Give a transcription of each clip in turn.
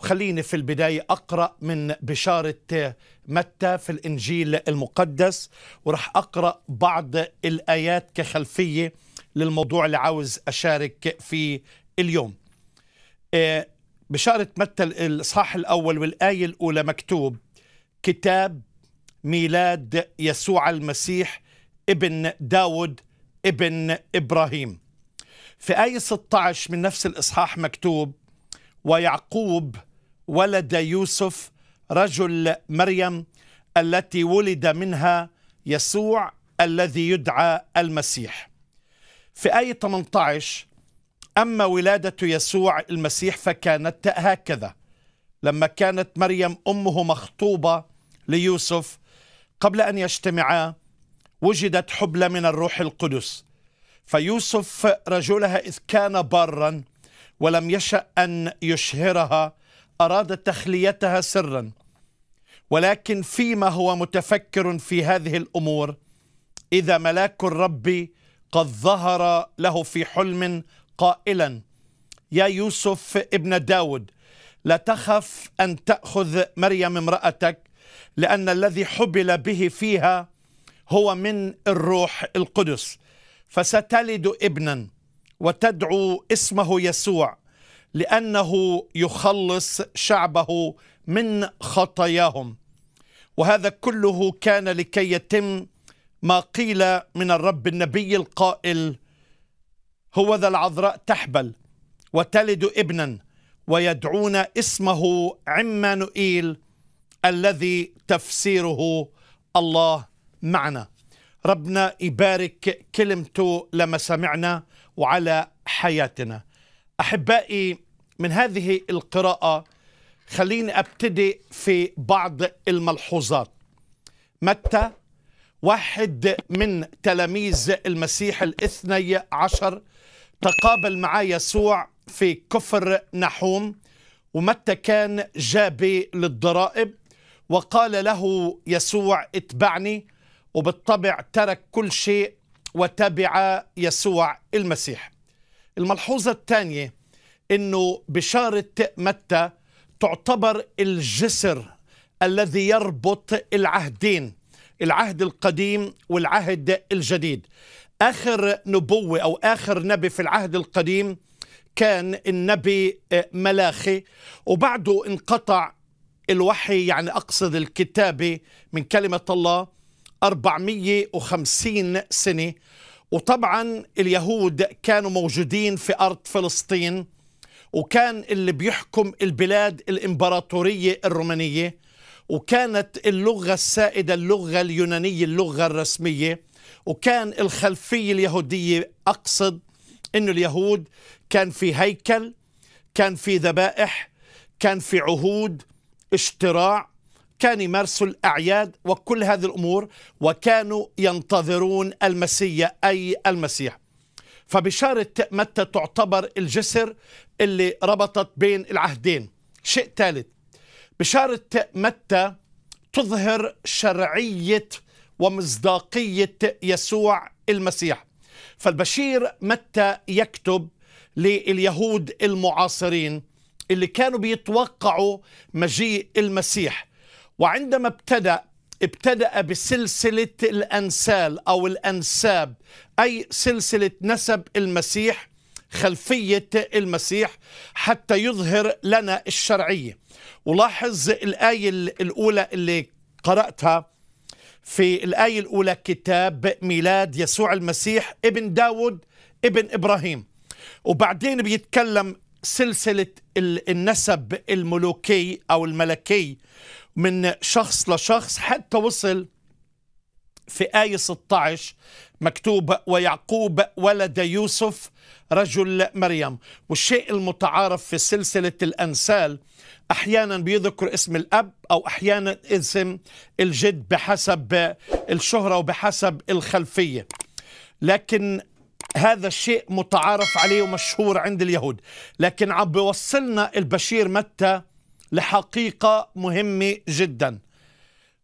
وخليني في البداية أقرأ من بشارة متى في الإنجيل المقدس وراح أقرأ بعض الآيات كخلفية للموضوع اللي عاوز أشارك فيه اليوم آه، بشارة متى الإصحاح الأول والآية الأولى مكتوب كتاب ميلاد يسوع المسيح ابن داود ابن إبراهيم في آية 16 من نفس الإصحاح مكتوب ويعقوب ولد يوسف رجل مريم التي ولد منها يسوع الذي يدعى المسيح في آية 18 أما ولادة يسوع المسيح فكانت هكذا لما كانت مريم أمه مخطوبة ليوسف قبل أن يجتمعا وجدت حبلى من الروح القدس فيوسف رجلها إذ كان بارا ولم يشأ أن يشهرها أراد تخليتها سرا ولكن فيما هو متفكر في هذه الأمور إذا ملاك الرب قد ظهر له في حلم قائلا يا يوسف ابن داود لا تخف أن تأخذ مريم امرأتك لأن الذي حبل به فيها هو من الروح القدس فستلد ابنا وتدعو اسمه يسوع لانه يخلص شعبه من خطاياهم وهذا كله كان لكي يتم ما قيل من الرب النبي القائل هو ذا العذراء تحبل وتلد ابنا ويدعون اسمه عمانوئيل الذي تفسيره الله معنا ربنا يبارك كلمته لمسامعنا وعلى حياتنا احبائي من هذه القراءه خليني ابتدي في بعض الملحوظات متى واحد من تلاميذ المسيح الاثني عشر تقابل مع يسوع في كفر نحوم ومتى كان جابي للضرائب وقال له يسوع اتبعني وبالطبع ترك كل شيء وتبع يسوع المسيح الملحوظة الثانية أنه بشارة متى تعتبر الجسر الذي يربط العهدين العهد القديم والعهد الجديد آخر نبوة أو آخر نبي في العهد القديم كان النبي آه، ملاخي وبعده انقطع الوحي يعني أقصد الكتابة من كلمة الله 450 سنة وطبعا اليهود كانوا موجودين في أرض فلسطين وكان اللي بيحكم البلاد الإمبراطورية الرومانية وكانت اللغة السائدة اللغة اليونانية اللغة الرسمية وكان الخلفية اليهودية أقصد أن اليهود كان في هيكل كان في ذبائح كان في عهود اشتراع كان يمارسوا الأعياد وكل هذه الأمور وكانوا ينتظرون المسيا أي المسيح فبشارة متى تعتبر الجسر اللي ربطت بين العهدين شيء ثالث بشارة متى تظهر شرعية ومصداقية يسوع المسيح فالبشير متى يكتب لليهود المعاصرين اللي كانوا بيتوقعوا مجيء المسيح وعندما ابتدأ ابتدأ بسلسلة الأنسال أو الأنساب أي سلسلة نسب المسيح خلفية المسيح حتى يظهر لنا الشرعية ولاحظ الآية الأولى اللي قرأتها في الآية الأولى كتاب ميلاد يسوع المسيح ابن داود ابن إبراهيم وبعدين بيتكلم سلسلة النسب الملوكي أو الملكي من شخص لشخص حتى وصل في آية 16 مكتوب ويعقوب ولد يوسف رجل مريم والشيء المتعارف في سلسلة الأنسال أحيانا بيذكر اسم الأب أو أحيانا اسم الجد بحسب الشهرة وبحسب الخلفية لكن هذا الشيء متعارف عليه ومشهور عند اليهود لكن عم بيوصلنا البشير متى لحقيقة مهمة جدا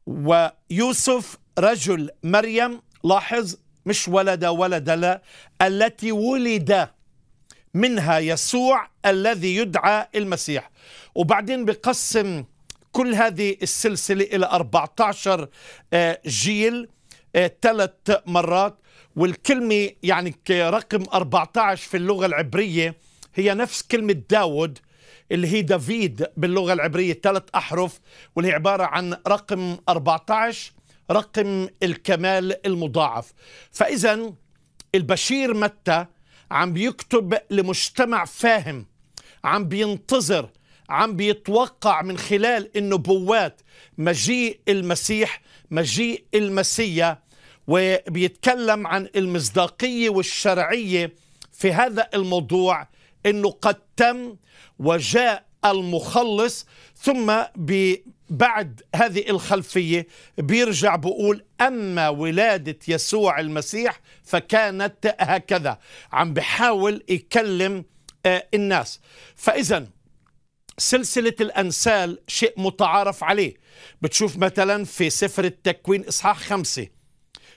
ويوسف رجل مريم لاحظ مش ولد ولد لا التي ولد منها يسوع الذي يدعى المسيح وبعدين بقسم كل هذه السلسلة إلى 14 آه، جيل ثلاث إيه، مرات والكلمة يعني رقم 14 في اللغة العبرية هي نفس كلمة داود اللي هي دافيد باللغة العبرية ثلاث أحرف واللي هي عبارة عن رقم 14 رقم الكمال المضاعف فإذا البشير متى عم بيكتب لمجتمع فاهم عم بينتظر عم بيتوقع من خلال النبوات مجيء المسيح مجيء المسيا وبيتكلم عن المصداقية والشرعية في هذا الموضوع أنه قد تم وجاء المخلص ثم بعد هذه الخلفية بيرجع بقول أما ولادة يسوع المسيح فكانت هكذا عم بحاول يكلم آه، الناس فإذا سلسلة الأنسال شيء متعارف عليه بتشوف مثلا في سفر التكوين إصحاح خمسة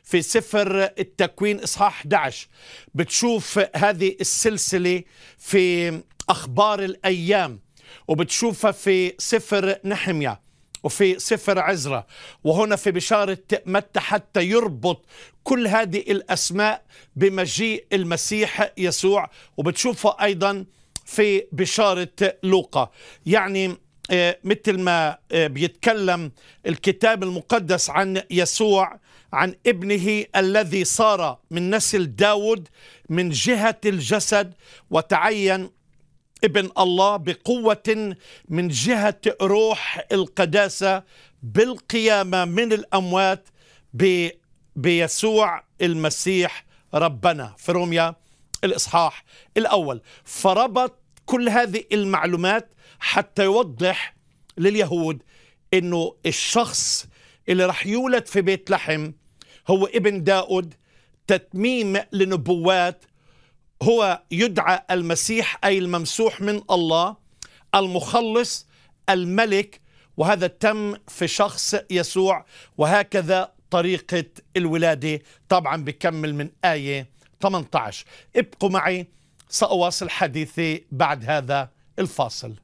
في سفر التكوين إصحاح 11 بتشوف هذه السلسلة في أخبار الأيام وبتشوفها في سفر نحمية وفي سفر عزرة وهنا في بشارة متى حتى يربط كل هذه الأسماء بمجيء المسيح يسوع وبتشوفها أيضا في بشارة لوقا يعني آه، مثل ما آه، بيتكلم الكتاب المقدس عن يسوع عن ابنه الذي صار من نسل داود من جهة الجسد وتعين ابن الله بقوة من جهة روح القداسة بالقيامة من الأموات بيسوع المسيح ربنا في روميا الإصحاح الأول فربط كل هذه المعلومات حتى يوضح لليهود انه الشخص اللي راح يولد في بيت لحم هو ابن داود تتميم لنبوات هو يدعى المسيح اي الممسوح من الله المخلص الملك وهذا تم في شخص يسوع وهكذا طريقه الولاده طبعا بكمل من ايه 18 ابقوا معي سأواصل حديثي بعد هذا الفاصل